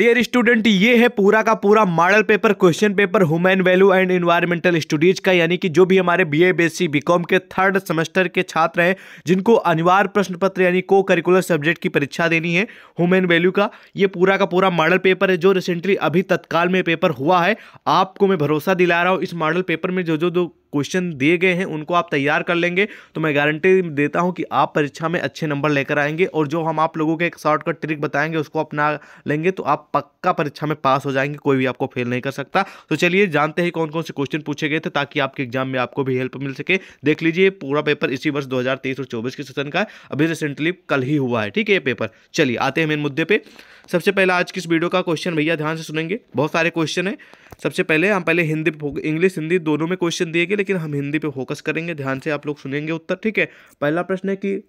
dear student ये है पूरा का पूरा model paper question paper human value and environmental studies का यानी कि जो भी हमारे बी ए बी के थर्ड सेमेस्टर के छात्र हैं जिनको अनिवार्य प्रश्न पत्र यानी को करिकुलर सब्जेक्ट की परीक्षा देनी है ह्यूमन वैल्यू का ये पूरा का पूरा मॉडल पेपर है जो रिसेंटली अभी तत्काल में पेपर हुआ है आपको मैं भरोसा दिला रहा हूँ इस मॉडल पेपर में जो जो जो क्वेश्चन दिए गए हैं उनको आप तैयार कर लेंगे तो मैं गारंटी देता हूं कि आप परीक्षा में अच्छे नंबर लेकर आएंगे और जो हम आप लोगों के एक शॉर्टकट ट्रिक बताएंगे उसको अपना लेंगे तो आप पक्का परीक्षा में पास हो जाएंगे कोई भी आपको फेल नहीं कर सकता तो चलिए जानते हैं कौन कौन से क्वेश्चन पूछे गए थे ताकि आपके एग्जाम में आपको भी हेल्प मिल सके देख लीजिए पूरा पेपर इसी वर्ष दो और चौबीस के सेशन का अभी रिसेंटली कल ही हुआ है ठीक है ये पेपर चलिए आते हैं मेन मुद्दे पर सबसे पहले आज किस वीडियो का क्वेश्चन भैया ध्यान से सुनेंगे बहुत सारे क्वेश्चन है सबसे पहले हम पहले हिंदी इंग्लिश हिंदी दोनों में क्वेश्चन दिए गए लेकिन हम हिंदी पे फोकस करेंगे ध्यान से आप लोग सुनेंगे उत्तर ठीक है पहला प्रश्न है कि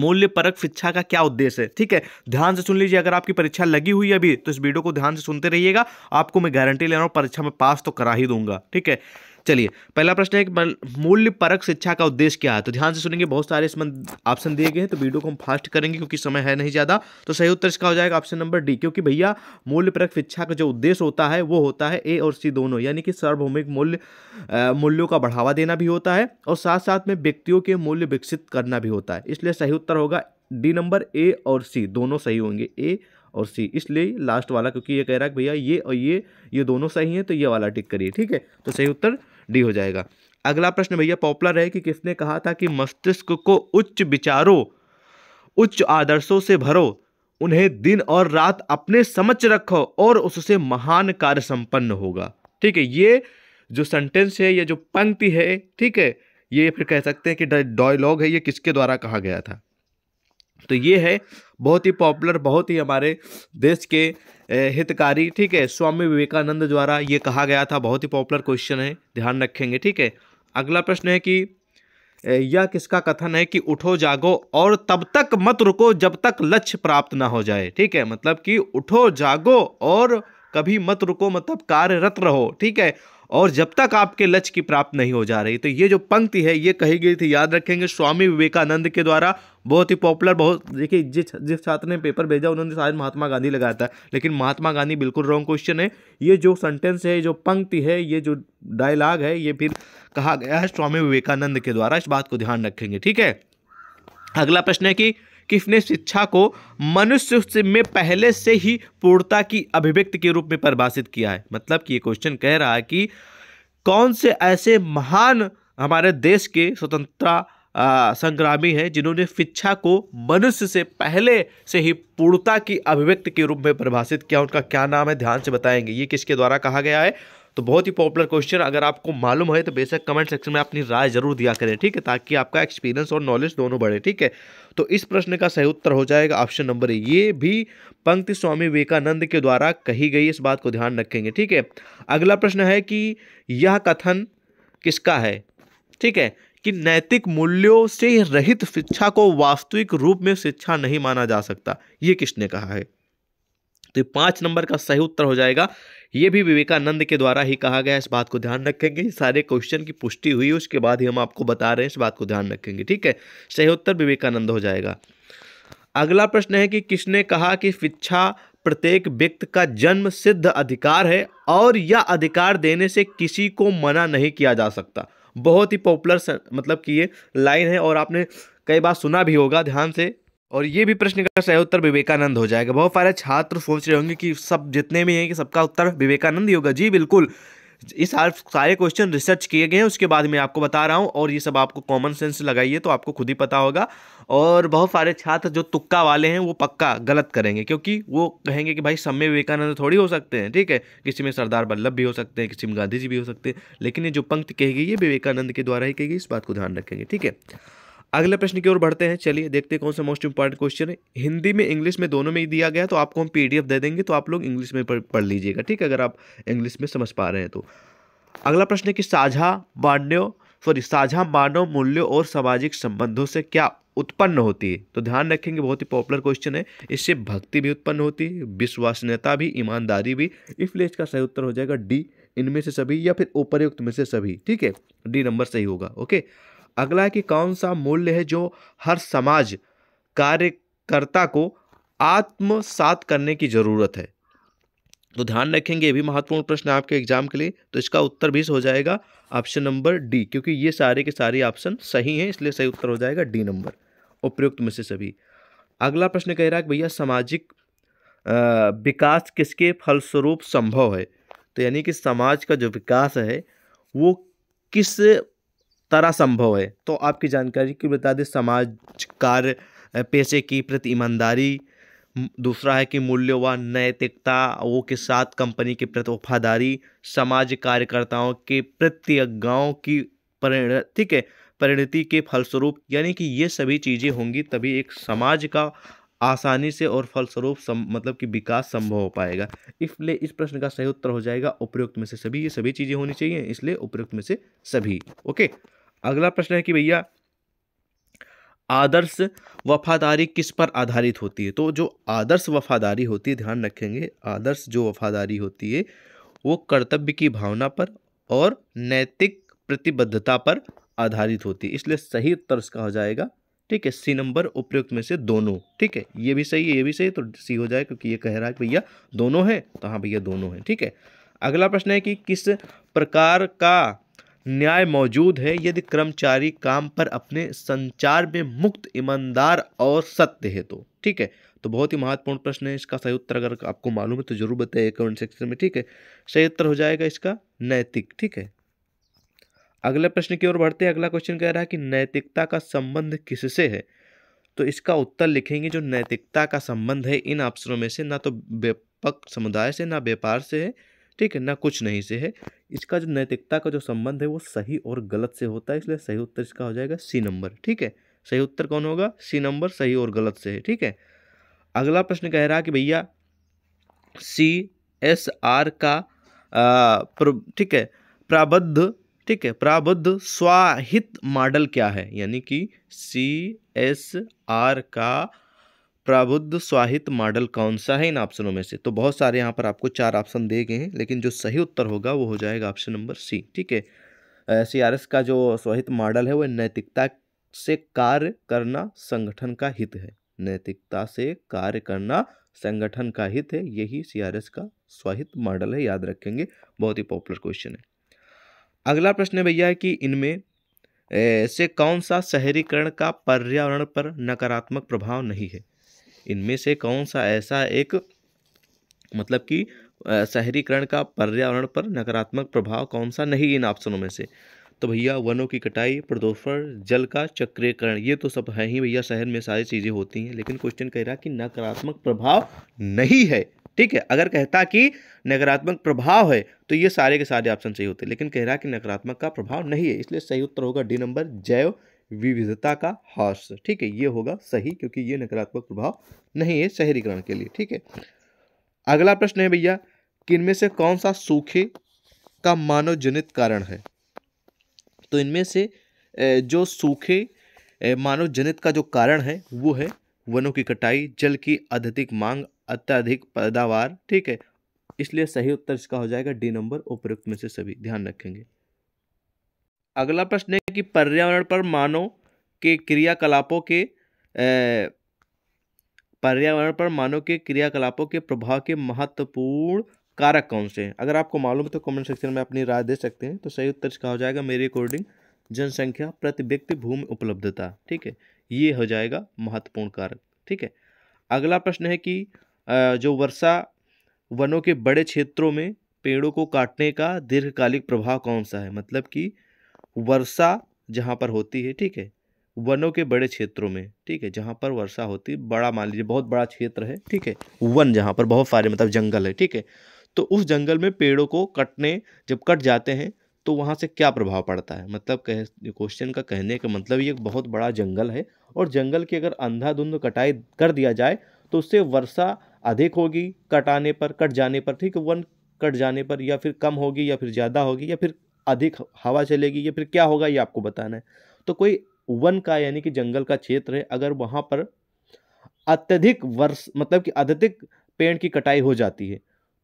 मूल्य परक शिक्षा का क्या उद्देश्य है ठीक है ध्यान से सुन लीजिए अगर आपकी परीक्षा लगी हुई है अभी तो इस वीडियो को ध्यान से सुनते रहिएगा आपको मैं गारंटी ले रहा हूँ परीक्षा में पास तो करा ही दूंगा ठीक है चलिए पहला प्रश्न है कि मूल्य परक शिक्षा का उद्देश्य क्या है तो ध्यान से सुनेंगे बहुत सारे इसमें ऑप्शन दिए गए हैं तो वीडियो को हम फास्ट करेंगे क्योंकि समय है नहीं ज़्यादा तो सही उत्तर इसका हो जाएगा ऑप्शन नंबर डी क्योंकि भैया मूल्य परक शिक्षा का जो उद्देश्य होता है वो होता है ए और सी दोनों यानी कि सार्वभौमिक मूल्य मूल्यों का बढ़ावा देना भी होता है और साथ साथ में व्यक्तियों के मूल्य विकसित करना भी होता है इसलिए सही उत्तर होगा डी नंबर ए और सी दोनों सही होंगे ए और सी इसलिए लास्ट वाला क्योंकि ये कह रहा है भैया ये और ये ये दोनों सही हैं तो ये वाला टिक करिए ठीक है तो सही उत्तर डी हो जाएगा अगला प्रश्न भैया पॉपुलर है कि किसने कहा था कि मस्तिष्क को उच्च विचारों उच्च आदर्शों से भरो उन्हें दिन और रात अपने समझ रखो और उससे महान कार्य संपन्न होगा ठीक है ये जो सेंटेंस है या जो पंक्ति है ठीक है ये फिर कह सकते हैं कि डायलॉग है ये किसके द्वारा कहा गया था तो ये है बहुत ही पॉपुलर बहुत ही हमारे देश के हितकारी ठीक है स्वामी विवेकानंद द्वारा ये कहा गया था बहुत ही पॉपुलर क्वेश्चन है ध्यान रखेंगे ठीक है अगला प्रश्न है कि यह किसका कथन है कि उठो जागो और तब तक मत रुको जब तक लक्ष्य प्राप्त ना हो जाए ठीक है मतलब कि उठो जागो और कभी मत रुको मतलब कार्यरत रहो ठीक है और जब तक आपके लक्ष्य की प्राप्त नहीं हो जा रही तो ये जो पंक्ति है ये कही गई थी याद रखेंगे स्वामी विवेकानंद के द्वारा बहुत ही पॉपुलर बहुत देखिए जिस जिस छात्र ने पेपर भेजा उन्होंने शायद महात्मा गांधी लगाया था लेकिन महात्मा गांधी बिल्कुल रॉन्ग क्वेश्चन है ये जो सेंटेंस है जो पंक्ति है ये जो डायलॉग है ये फिर कहा गया है स्वामी विवेकानंद के द्वारा इस बात को ध्यान रखेंगे ठीक है अगला प्रश्न है कि किसने शिक्षा को मनुष्य में पहले से ही पूर्णता की अभिव्यक्ति के रूप में परिभाषित किया है मतलब कि ये क्वेश्चन कह रहा है कि कौन से ऐसे महान हमारे देश के स्वतंत्रता संग्रामी हैं जिन्होंने शिक्षा को मनुष्य से पहले से ही पूर्णता की अभिव्यक्ति के रूप में परिभाषित किया उनका क्या नाम है ध्यान से बताएंगे ये किसके द्वारा कहा गया है तो बहुत ही पॉपुलर क्वेश्चन अगर आपको मालूम है तो बेशक कमेंट सेक्शन में अपनी राय जरूर दिया करें ठीक है ताकि आपका एक्सपीरियंस और नॉलेज दोनों बढ़े ठीक है तो इस प्रश्न का सही उत्तर हो जाएगा ऑप्शन नंबर ये भी पंक्ति स्वामी विवेकानंद के द्वारा कही गई इस बात को ध्यान रखेंगे ठीक है अगला प्रश्न है कि यह कथन किसका है ठीक है कि नैतिक मूल्यों से रहित शिक्षा को वास्तविक रूप में शिक्षा नहीं माना जा सकता ये किसने कहा है तो पाँच नंबर का सही उत्तर हो जाएगा ये भी विवेकानंद के द्वारा ही कहा गया इस बात को ध्यान रखेंगे सारे क्वेश्चन की पुष्टि हुई उसके बाद ही हम आपको बता रहे हैं इस बात को ध्यान रखेंगे ठीक है सही उत्तर विवेकानंद हो जाएगा अगला प्रश्न है कि किसने कहा कि शिक्षा प्रत्येक व्यक्ति का जन्म सिद्ध अधिकार है और यह अधिकार देने से किसी को मना नहीं किया जा सकता बहुत ही पॉपुलर मतलब कि ये लाइन है और आपने कई बार सुना भी होगा ध्यान से और ये भी प्रश्न का सही उत्तर विवेकानंद हो जाएगा बहुत सारे छात्र सोच रहे होंगे कि सब जितने भी हैं कि सबका उत्तर विवेकानंद ही होगा जी बिल्कुल इस सारे क्वेश्चन रिसर्च किए गए हैं उसके बाद मैं आपको बता रहा हूँ और ये सब आपको कॉमन सेंस लगाइए तो आपको खुद ही पता होगा और बहुत सारे छात्र जो तुक्का वाले हैं वो पक्का गलत करेंगे क्योंकि वो कहेंगे कि भाई सब में विवेकानंद थोड़ी हो सकते हैं ठीक है किसी में सरदार वल्लभ भी हो सकते हैं किसी में गांधी जी भी हो सकते हैं लेकिन ये जो पंक्ति कही गई है विवेकानंद के द्वारा ही कही गई इस बात को ध्यान रखेंगे ठीक है अगले प्रश्न की ओर बढ़ते हैं चलिए देखते हैं कौन सा मोस्ट इंपॉर्टेंट क्वेश्चन है हिंदी में इंग्लिश में दोनों में ही दिया गया तो आपको हम पीडीएफ दे देंगे तो आप लोग इंग्लिश में पढ़ लीजिएगा ठीक है अगर आप इंग्लिश में समझ पा रहे हैं तो अगला प्रश्न है कि साझा मान्यों सॉरी साझा मानव मूल्यों और सामाजिक संबंधों से क्या उत्पन्न होती है तो ध्यान रखेंगे बहुत ही पॉपुलर क्वेश्चन है इससे भक्ति भी उत्पन्न होती है विश्वसनीयता भी ईमानदारी भी इसलिए इसका सही उत्तर हो जाएगा डी इनमें से सभी या फिर उपरयुक्त में से सभी ठीक है डी नंबर सही होगा ओके अगला है कि कौन सा मूल्य है जो हर समाज कार्यकर्ता को आत्मसात करने की ज़रूरत है तो ध्यान रखेंगे ये भी महत्वपूर्ण प्रश्न है आपके एग्जाम के लिए तो इसका उत्तर भी हो जाएगा ऑप्शन नंबर डी क्योंकि ये सारे के सारे ऑप्शन सही हैं इसलिए सही उत्तर हो जाएगा डी नंबर उपयुक्त में से सभी अगला प्रश्न कह रहा है कि भैया सामाजिक विकास किसके फलस्वरूप संभव है तो यानी कि समाज का जो विकास है वो किस तरह संभव है तो आपकी जानकारी के बता दें समाज कार्य पेशे की प्रति ईमानदारी दूसरा है कि मूल्य व नैतिकता वो के साथ कंपनी के प्रति वफादारी समाज कार्यकर्ताओं के गाँव की परिण ठीक है परिणति के फलस्वरूप यानी कि ये सभी चीज़ें होंगी तभी एक समाज का आसानी से और फलस्वरूप सम, मतलब कि विकास संभव हो पाएगा इसलिए इस प्रश्न का सही उत्तर हो जाएगा उपयुक्त में से सभी ये सभी चीज़ें होनी चाहिए इसलिए उपयुक्त में से सभी ओके अगला प्रश्न है कि भैया आदर्श वफादारी किस पर आधारित होती है तो जो आदर्श वफादारी होती है ध्यान रखेंगे आदर्श जो वफादारी होती है वो कर्तव्य की भावना पर और नैतिक प्रतिबद्धता पर आधारित होती है इसलिए सही उत्तर इसका हो जाएगा ठीक है सी नंबर उपयुक्त में से दोनों ठीक है ये भी सही है ये भी सही तो सी हो जाए क्योंकि ये कह रहा है कि भैया दोनों है तो हाँ भैया दोनों है ठीक है अगला प्रश्न है कि किस प्रकार का न्याय मौजूद है यदि कर्मचारी काम पर अपने संचार में मुक्त ईमानदार और सत्य है तो ठीक है तो बहुत ही महत्वपूर्ण प्रश्न है इसका सही उत्तर अगर आपको मालूम है तो जरूर बताइए कमेंट सेक्शन में ठीक है सही उत्तर हो जाएगा इसका नैतिक ठीक है अगला प्रश्न की ओर बढ़ते हैं अगला क्वेश्चन कह रहा है कि नैतिकता का संबंध किससे है तो इसका उत्तर लिखेंगे जो नैतिकता का संबंध है इन ऑप्शनों में से ना तो व्यापक समुदाय से ना व्यापार से है ठीक है ना कुछ नहीं से है इसका जो नैतिकता का जो संबंध है वो सही और गलत से होता है इसलिए सही उत्तर इसका हो जाएगा सी नंबर ठीक है सही उत्तर कौन होगा सी नंबर सही और गलत से है ठीक है अगला प्रश्न कह रहा कि भैया सी एस आर का ठीक है प्राबद्ध ठीक है प्राबद्ध स्वाहित मॉडल क्या है यानी कि सी एस आर का प्रबुद्ध स्वाहित मॉडल कौन सा है इन ऑप्शनों में से तो बहुत सारे यहाँ पर आपको चार ऑप्शन दिए गए हैं लेकिन जो सही उत्तर होगा वो हो जाएगा ऑप्शन नंबर सी ठीक है सी आर एस का जो स्वाहित मॉडल है वो नैतिकता से कार्य करना संगठन का हित है नैतिकता से कार्य करना संगठन का हित है यही सी आर एस का स्वाहित मॉडल है याद रखेंगे बहुत ही पॉपुलर क्वेश्चन है अगला प्रश्न भैया है कि इनमें से कौन सा शहरीकरण का पर्यावरण पर नकारात्मक प्रभाव नहीं है इनमें से कौन सा ऐसा एक मतलब कि शहरीकरण का पर्यावरण पर नकारात्मक प्रभाव कौन सा नहीं इन ऑप्शनों में से तो भैया वनों की कटाई प्रदूषण जल का चक्रीकरण ये तो सब है ही भैया शहर में सारी चीज़ें होती हैं लेकिन क्वेश्चन कह रहा कि नकारात्मक प्रभाव नहीं है ठीक है अगर कहता कि नकारात्मक प्रभाव है तो ये सारे के सारे ऑप्शन सही होते लेकिन कह रहा कि नकारात्मक का प्रभाव नहीं है इसलिए सही उत्तर होगा डी नंबर जैव विविधता का हर्ष ठीक है ये होगा सही क्योंकि ये नकारात्मक प्रभाव नहीं है शहरीकरण के लिए ठीक है अगला प्रश्न है भैया कि इनमें से कौन सा सूखे का मानव जनित कारण है तो इनमें से जो सूखे मानव जनित का जो कारण है वो है वनों की कटाई जल की अधिक मांग अत्यधिक पैदावार ठीक है इसलिए सही उत्तर इसका हो जाएगा डी नंबर उपयुक्त में से सभी ध्यान रखेंगे अगला प्रश्न है कि पर्यावरण पर मानव के क्रियाकलापों के पर्यावरण पर मानव के क्रियाकलापों के प्रभाव के महत्वपूर्ण कारक कौन से हैं अगर आपको मालूम है तो कमेंट सेक्शन में अपनी राय दे सकते हैं तो सही उत्तर इसका हो जाएगा मेरी अकॉर्डिंग जनसंख्या प्रति व्यक्ति भूमि उपलब्धता ठीक है ये हो जाएगा महत्वपूर्ण कारक ठीक है अगला प्रश्न है कि जो वर्षा वनों के बड़े क्षेत्रों में पेड़ों को काटने का दीर्घकालिक प्रभाव कौन सा है मतलब कि वर्षा जहाँ पर होती है ठीक है वनों के बड़े क्षेत्रों में ठीक है जहाँ पर वर्षा होती है बड़ा मान लीजिए बहुत बड़ा क्षेत्र है ठीक है वन जहाँ पर बहुत सारे मतलब जंगल है ठीक है तो उस जंगल में पेड़ों को कटने जब कट जाते हैं तो वहाँ से क्या प्रभाव पड़ता है मतलब कह क्वेश्चन का कहने का मतलब ये बहुत बड़ा जंगल है और जंगल की अगर अंधाधुंध कटाई कर दिया जाए तो उससे वर्षा अधिक होगी कटाने पर कट जाने पर ठीक है वन कट जाने पर या फिर कम होगी या फिर ज़्यादा होगी या फिर अधिक हवा चलेगी या फिर क्या होगा ये आपको बताना है तो कोई वन का यानी कि जंगल का क्षेत्र है अगर वहाँ पर अत्यधिक वर्ष मतलब कि अत्यधिक पेड़ की कटाई हो जाती है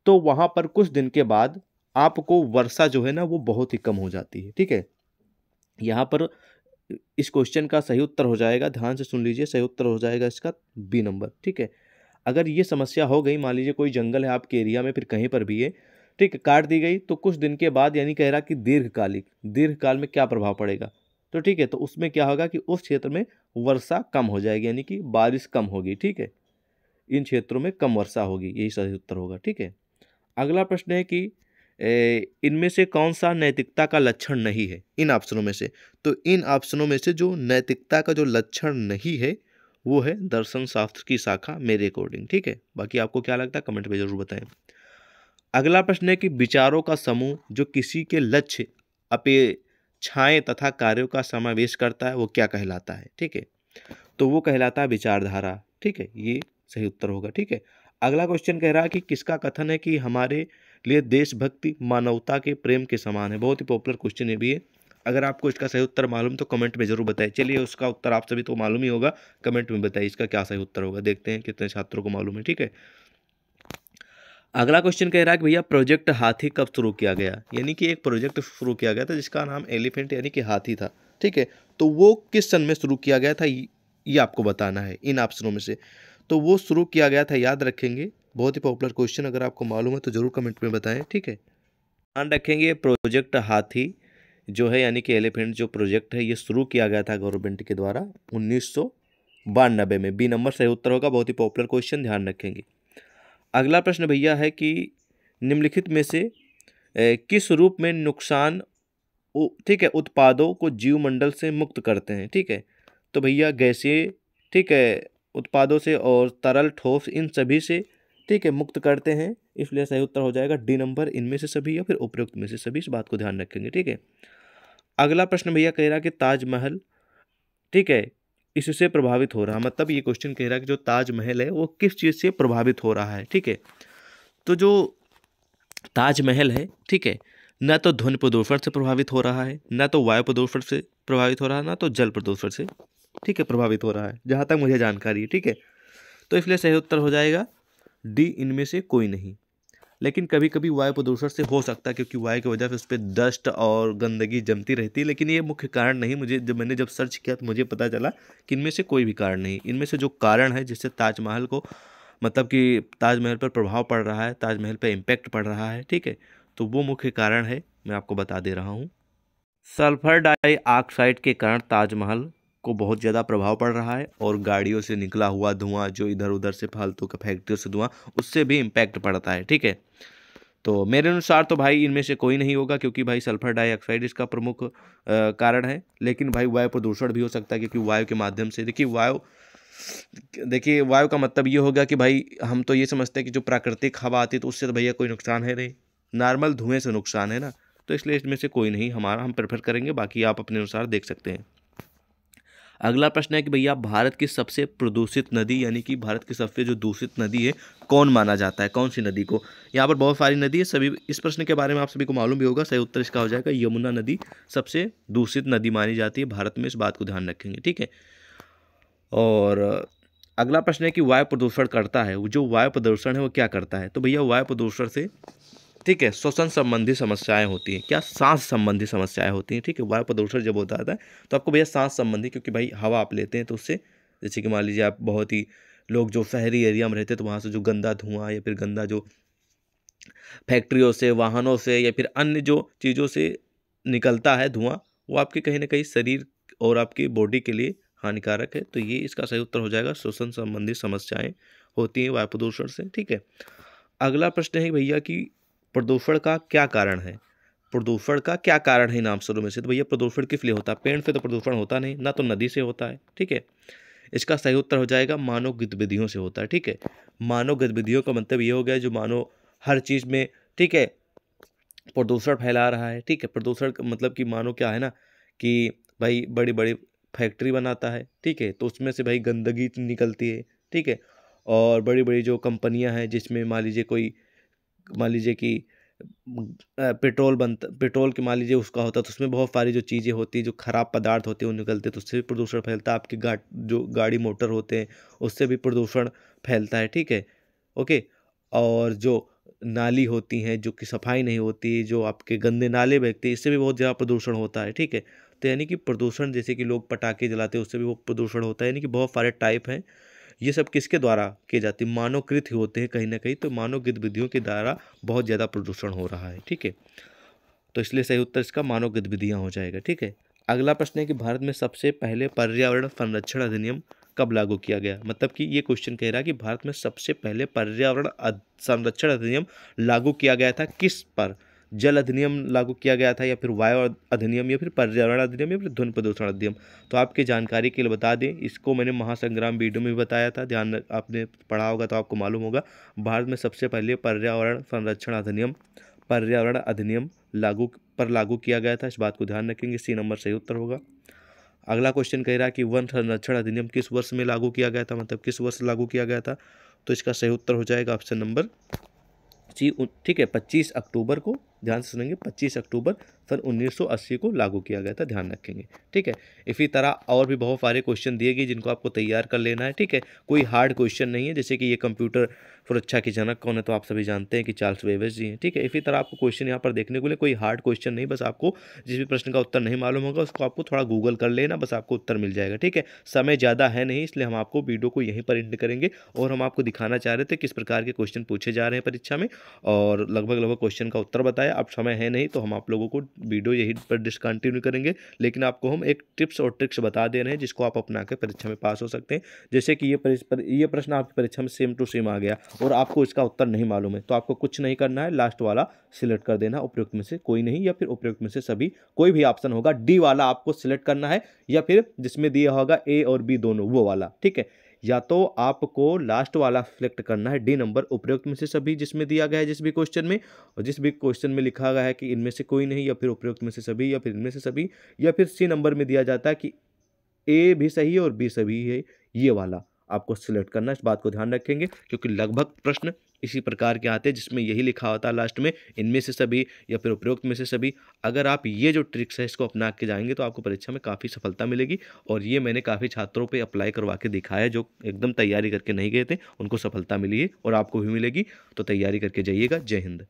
तो वहाँ पर कुछ दिन के बाद आपको वर्षा जो है ना वो बहुत ही कम हो जाती है ठीक है यहाँ पर इस क्वेश्चन का सही उत्तर हो जाएगा ध्यान से सुन लीजिए सही उत्तर हो जाएगा इसका बी नंबर ठीक है अगर ये समस्या हो गई मान लीजिए कोई जंगल है आपके एरिया में फिर कहीं पर भी है ठीक काट दी गई तो कुछ दिन के बाद यानी कह रहा कि दीर्घकालिक दीर्घकाल में क्या प्रभाव पड़ेगा तो ठीक है तो उसमें क्या होगा कि उस क्षेत्र में वर्षा कम हो जाएगी यानी कि बारिश कम होगी ठीक है इन क्षेत्रों में कम वर्षा होगी यही सही उत्तर होगा ठीक है अगला प्रश्न है कि इनमें से कौन सा नैतिकता का लक्षण नहीं है इन ऑप्शनों में से तो इन ऑप्शनों में से जो नैतिकता का जो लक्षण नहीं है वो है दर्शन शास्त्र की शाखा मेरे अकॉर्डिंग ठीक है बाकी आपको क्या लगता है कमेंट में जरूर बताएं अगला प्रश्न है कि विचारों का समूह जो किसी के लक्ष्य अपेक्षाएँ तथा कार्यों का समावेश करता है वो क्या कहलाता है ठीक है तो वो कहलाता है विचारधारा ठीक है ये सही उत्तर होगा ठीक है अगला क्वेश्चन कह रहा है कि किसका कथन है कि हमारे लिए देशभक्ति मानवता के प्रेम के समान है बहुत ही पॉपुलर क्वेश्चन है भी है अगर आपको इसका सही उत्तर मालूम तो कमेंट में जरूर बताएं चलिए उसका उत्तर आप सभी तो मालूम ही होगा कमेंट में बताइए इसका क्या सही उत्तर होगा देखते हैं कितने छात्रों को मालूम है ठीक है अगला क्वेश्चन कह रहा है कि भैया प्रोजेक्ट हाथी कब शुरू किया गया यानी कि एक प्रोजेक्ट शुरू किया गया था जिसका नाम एलिफेंट यानी कि हाथी था ठीक है तो वो किस सन में शुरू किया गया था ये आपको बताना है इन ऑप्शनों में से तो वो शुरू किया गया था याद रखेंगे बहुत ही पॉपुलर क्वेश्चन अगर आपको मालूम है तो ज़रूर कमेंट में बताएं ठीक है ध्यान रखेंगे प्रोजेक्ट हाथी जो है यानी कि एलिफेंट जो प्रोजेक्ट है ये शुरू किया गया था गवर्नमेंट के द्वारा उन्नीस में बी नंबर सही उत्तर होगा बहुत ही पॉपुलर क्वेश्चन ध्यान रखेंगे अगला प्रश्न भैया है कि निम्नलिखित में से किस रूप में नुकसान ठीक है उत्पादों को जीवमंडल से मुक्त करते हैं ठीक है तो भैया गैसे ठीक है उत्पादों से और तरल ठोस इन सभी से ठीक है मुक्त करते हैं इसलिए सही उत्तर हो जाएगा डी नंबर इनमें से सभी या फिर उपयुक्त में से सभी इस बात को ध्यान रखेंगे ठीक है अगला प्रश्न भैया कह रहा कि ताजमहल ठीक है इससे प्रभावित हो रहा मतलब ये क्वेश्चन कह रहा है कि जो ताजमहल है वो किस चीज़ से प्रभावित हो रहा है ठीक है तो जो ताजमहल है ठीक है ना तो ध्वनि प्रदूषण से प्रभावित हो रहा है ना तो वायु प्रदूषण से प्रभावित हो रहा है ना तो जल प्रदूषण से ठीक है प्रभावित हो रहा है जहाँ तक मुझे जानकारी है ठीक है तो इसलिए सही उत्तर हो जाएगा डी इनमें से कोई नहीं लेकिन कभी कभी वायु प्रदूषण से हो सकता है क्योंकि वायु की वजह से उस पर डस्ट और गंदगी जमती रहती है लेकिन ये मुख्य कारण नहीं मुझे जब मैंने जब सर्च किया तो मुझे पता चला कि इनमें से कोई भी कारण नहीं इनमें से जो कारण है जिससे ताजमहल को मतलब कि ताजमहल पर प्रभाव पड़ रहा है ताजमहल पर इम्पेक्ट पड़ रहा है ठीक है तो वो मुख्य कारण है मैं आपको बता दे रहा हूँ सल्फर डाई ऑक्साइड के कारण ताजमहल को बहुत ज़्यादा प्रभाव पड़ रहा है और गाड़ियों से निकला हुआ धुआं जो इधर उधर से फालतू का फैक्ट्रियों से धुआं उससे भी इम्पैक्ट पड़ता है ठीक है तो मेरे अनुसार तो भाई इनमें से कोई नहीं होगा क्योंकि भाई सल्फर डाइऑक्साइड इसका प्रमुख कारण है लेकिन भाई वायु प्रदूषण भी हो सकता है क्योंकि वायु के माध्यम से देखिए वायु देखिए वायु का मतलब ये होगा कि भाई हम तो ये समझते हैं कि जो प्राकृतिक हवा आती है तो उससे तो भैया कोई नुकसान है नहीं नॉर्मल धुएँ से नुकसान है ना तो इसलिए इसमें से कोई नहीं हमारा हम प्रेफर करेंगे बाकी आप अपने अनुसार देख सकते हैं अगला प्रश्न है कि भैया भारत की सबसे प्रदूषित नदी यानी कि भारत की सबसे जो दूषित नदी है कौन माना जाता है कौन सी नदी को यहाँ पर बहुत सारी नदी है सभी इस प्रश्न के बारे में आप सभी को मालूम भी होगा सही उत्तर इसका हो जाएगा यमुना नदी सबसे दूषित नदी मानी जाती है भारत में इस बात को ध्यान रखेंगे ठीक है और अगला प्रश्न है कि वायु प्रदूषण करता है जो वायु प्रदूषण है वो क्या करता है तो भैया वायु प्रदूषण से ठीक है श्वसन संबंधी समस्याएं होती हैं क्या सांस संबंधी समस्याएं होती हैं ठीक है वायु प्रदूषण जब होता है तो आपको भैया सांस संबंधी क्योंकि भाई हवा आप लेते हैं तो उससे जैसे कि मान लीजिए आप बहुत ही लोग जो शहरी एरिया में रहते हैं तो वहाँ से जो गंदा धुआं या फिर गंदा जो फैक्ट्रियों से वाहनों से या फिर अन्य जो चीज़ों से निकलता है धुआँ वो आपके कहीं ना कहीं शरीर और आपकी बॉडी के लिए हानिकारक है तो ये इसका सही उत्तर हो जाएगा श्वसन संबंधी समस्याएं होती हैं वायु प्रदूषण से ठीक है अगला प्रश्न है भैया कि प्रदूषण का क्या कारण है प्रदूषण का क्या कारण है इन आंसरों में से तो भैया प्रदूषण किस लिए होता है पेड़ से तो प्रदूषण होता नहीं ना तो नदी से होता है ठीक है इसका सही उत्तर हो जाएगा मानव गतिविधियों से होता है ठीक है मानव गतिविधियों का मतलब ये हो गया जो मानव हर चीज़ में ठीक है प्रदूषण फैला रहा है ठीक है प्रदूषण मतलब कि मानो क्या है ना कि भाई बड़ी बड़ी फैक्ट्री बनाता है ठीक है तो उसमें से भाई गंदगी निकलती है ठीक है और बड़ी बड़ी जो कंपनियां हैं जिसमें मान लीजिए कोई मान लीजिए कि पेट्रोल बनता पेट्रोल के मान लीजिए उसका होता तो उसमें बहुत सारी जो चीज़ें होती जो ख़राब पदार्थ होते हैं वो निकलते तो उससे भी प्रदूषण फैलता है आपकी गा जो गाड़ी मोटर होते हैं उससे भी प्रदूषण फैलता है ठीक है ओके और जो नाली होती हैं जो कि सफाई नहीं होती जो आपके गंदे नाले बहते इससे भी बहुत ज़्यादा प्रदूषण होता है ठीक है तो यानी कि प्रदूषण जैसे कि लोग पटाखे जलाते हैं उससे भी वो प्रदूषण होता है यानी कि बहुत सारे टाइप हैं ये सब किसके द्वारा किए जाते हैं मानवकृत होते हैं कहीं ना कहीं तो मानव गतिविधियों के द्वारा बहुत ज़्यादा प्रदूषण हो रहा है ठीक है तो इसलिए सही उत्तर इसका मानव गतिविधियाँ हो जाएगा ठीक है अगला प्रश्न है कि भारत में सबसे पहले पर्यावरण संरक्षण अधिनियम कब लागू किया गया मतलब कि ये क्वेश्चन कह रहा है कि भारत में सबसे पहले पर्यावरण संरक्षण अधिनियम लागू किया गया था किस पर जल अधिनियम लागू किया गया था या फिर वायु अधिनियम या फिर पर्यावरण अधिनियम या फिर ध्वन प्रदूषण अधिनियम तो आपकी जानकारी के लिए बता दें इसको मैंने महासंग्राम वीडियो में भी बताया था ध्यान आपने पढ़ा होगा तो आपको मालूम होगा भारत में सबसे पहले पर्यावरण संरक्षण अधिनियम पर्यावरण अधिनियम लागू पर लागू किया गया था इस बात को ध्यान रखेंगे सी नंबर सही उत्तर होगा अगला क्वेश्चन कह रहा है कि वन संरक्षण अधिनियम किस वर्ष में लागू किया गया था मतलब किस वर्ष लागू किया गया था तो इसका सही उत्तर हो जाएगा ऑप्शन नंबर सी ठीक है पच्चीस अक्टूबर को ध्यान से सुनेंगे 25 अक्टूबर सन 1980 को लागू किया गया था ध्यान रखेंगे ठीक है इसी तरह और भी बहुत सारे क्वेश्चन दिए गए जिनको आपको तैयार कर लेना है ठीक है कोई हार्ड क्वेश्चन नहीं है जैसे कि ये कंप्यूटर सुरक्षा की जनक कौन है तो आप सभी जानते हैं कि चार्ल्स वेवेस जी हैं ठीक है इसी तरह आपको क्वेश्चन यहाँ पर देखने को लिए कोई हार्ड क्वेश्चन नहीं बस आपको जिस भी प्रश्न का उत्तर नहीं मालूम होगा उसको आपको थोड़ा गूगल कर लेना बस आपको उत्तर मिल जाएगा ठीक है समय ज़्यादा है नहीं इसलिए हम आपको वीडियो को यहीं पर एंड करेंगे और हम आपको दिखाना चाह रहे थे किस प्रकार के क्वेश्चन पूछे जा रहे हैं परीक्षा में और लगभग लगभग क्वेश्चन का उत्तर बताया अब समय है नहीं तो हम आप लोगों को वीडियो यहीं पर डिसकंटिन्यू करेंगे लेकिन आपको हम एक टिप्स और ट्रिक्स बता दे रहे हैं जिसको आप अपना के परीक्षा में पास हो सकते हैं जैसे कि ये ये प्रश्न आपकी परीक्षा में सेम टू सेम आ गया और आपको इसका उत्तर नहीं मालूम है तो आपको कुछ नहीं करना है लास्ट वाला सिलेक्ट कर देना उपयुक्त में से कोई नहीं या फिर उपयुक्त में से सभी कोई भी ऑप्शन होगा डी वाला आपको सिलेक्ट करना है या फिर जिसमें दिया होगा ए और बी दोनों वो वाला ठीक है या तो आपको लास्ट वाला सिलेक्ट करना है डी नंबर उपयुक्त में से सभी जिसमें दिया गया है जिस भी क्वेश्चन में और जिस भी क्वेश्चन में लिखा गया है कि इनमें से कोई नहीं या फिर उपयुक्त में से सभी या फिर इनमें से सभी या फिर सी नंबर में दिया जाता है कि ए भी सही है और बी सभी है ये वाला आपको सिलेक्ट करना इस बात को ध्यान रखेंगे क्योंकि लगभग प्रश्न इसी प्रकार के आते हैं जिसमें यही लिखा होता है लास्ट में इनमें से सभी या फिर उपयुक्त में से सभी अगर आप ये जो ट्रिक्स है इसको अपना के जाएंगे तो आपको परीक्षा में काफ़ी सफलता मिलेगी और ये मैंने काफ़ी छात्रों पर अप्लाई करवा के दिखाया है जो एकदम तैयारी करके नहीं गए थे उनको सफलता मिली है और आपको भी मिलेगी तो तैयारी करके जाइएगा जय हिंद